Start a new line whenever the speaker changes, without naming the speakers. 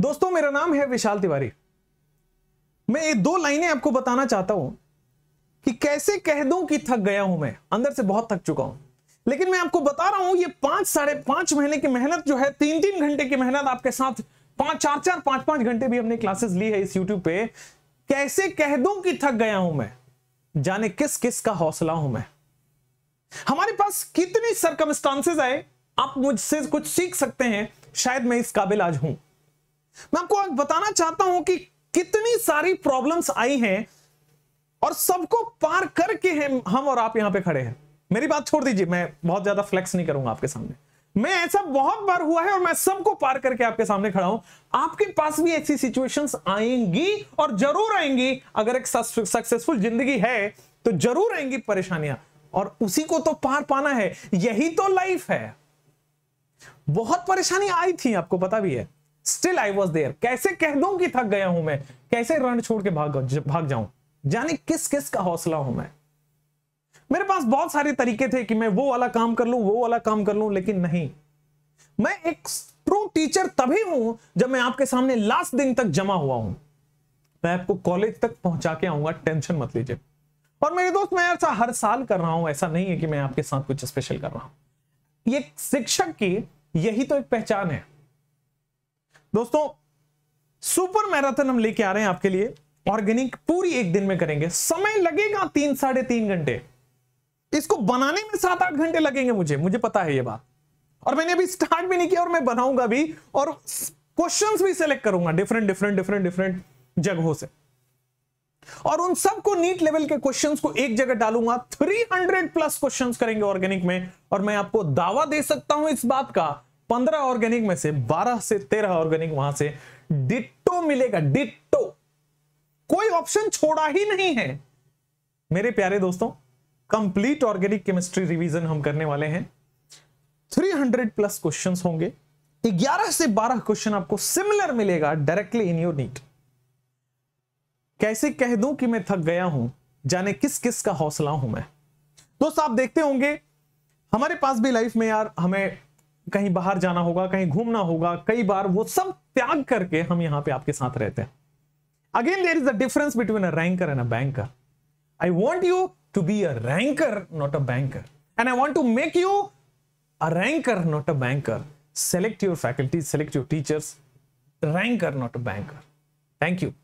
दोस्तों मेरा नाम है विशाल तिवारी मैं ये दो लाइनें आपको बताना चाहता हूं कि कैसे कह दूं कि थक गया हूं मैं अंदर से बहुत थक चुका हूं लेकिन मैं आपको बता रहा हूं ये पांच साढ़े पांच महीने की मेहनत जो है तीन तीन घंटे की मेहनत आपके साथ पांच चार चार पांच पांच घंटे भी हमने क्लासेस ली है इस यूट्यूब पे कैसे कह दूं कि थक गया हूं मैं जाने किस किस का हौसला हूं मैं हमारे पास कितनी सरकमस्टांसेज आए आप मुझसे कुछ सीख सकते हैं शायद मैं इस काबिल आज हूं मैं आपको आज बताना चाहता हूं कि कितनी सारी प्रॉब्लम्स आई हैं और सबको पार करके हैं हम और आप यहां पे खड़े हैं मेरी बात छोड़ दीजिए मैं बहुत ज्यादा फ्लेक्स नहीं करूंगा आपके सामने मैं ऐसा बहुत बार हुआ है और मैं सबको पार करके आपके सामने खड़ा हूं आपके पास भी ऐसी सिचुएशंस आएंगी और जरूर आएंगी अगर एक सक्सेसफुल जिंदगी है तो जरूर आएंगी परेशानियां और उसी को तो पार पाना है यही तो लाइफ है बहुत परेशानी आई थी आपको पता भी है स्टिल आई वॉज देयर कैसे कह दू कि थक गया हूं मैं कैसे रण छोड़ के भाग भाग जाऊं जाने किस किस का हौसला हूं मैं मेरे पास बहुत सारे तरीके थे कि मैं वो वाला काम कर लू वो वाला काम कर लू लेकिन नहीं मैं एक ट्रू टीचर तभी हूं जब मैं आपके सामने लास्ट दिन तक जमा हुआ हूं मैं आपको कॉलेज तक पहुंचा के आऊंगा टेंशन मत लीजिए और मेरे दोस्त मैं ऐसा हर साल कर रहा हूं ऐसा नहीं है कि मैं आपके साथ कुछ स्पेशल कर रहा हूं ये शिक्षक की यही तो एक पहचान है दोस्तों सुपर मैराथन हम लेके आ रहे हैं आपके लिए ऑर्गेनिक पूरी एक दिन में करेंगे समय लगेगा तीन साढ़े तीन घंटे इसको बनाने में सात आठ घंटे लगेंगे मुझे मुझे पता है ये बात और मैंने अभी स्टार्ट भी नहीं किया और मैं बनाऊंगा भी और क्वेश्चंस भी सेलेक्ट करूंगा डिफरेंट डिफरेंट डिफरेंट डिफरेंट जगहों से और उन सबको नीट लेवल के क्वेश्चंस को एक जगह डालूंगा 300 प्लस क्वेश्चंस करेंगे ऑर्गेनिक में और मैं आपको दावा दे सकता हूं इस बात का पंद्रह ऑर्गेनिक में से बारह से तेरह ऑर्गेनिक वहां से डिट्टो मिलेगा डिट्टो कोई ऑप्शन छोड़ा ही नहीं है मेरे प्यारे दोस्तों कंप्लीट ऑर्गेनिक केमिस्ट्री रिवीजन हम करने वाले हैं 300 प्लस क्वेश्चंस होंगे 11 से 12 क्वेश्चन आपको सिमिलर मिलेगा डायरेक्टली इन योर नीट कैसे कह दूं कि मैं थक गया हूं जाने किस किस का हौसला हूं मैं दोस्त आप देखते होंगे हमारे पास भी लाइफ में यार हमें कहीं बाहर जाना होगा कहीं घूमना होगा कई बार वो सब त्याग करके हम यहां पे आपके साथ रहते हैं again there is the difference between a ranker and a banker I want you to be a ranker not a banker and I want to make you a ranker not a banker select your faculty select your teachers ranker not a banker thank you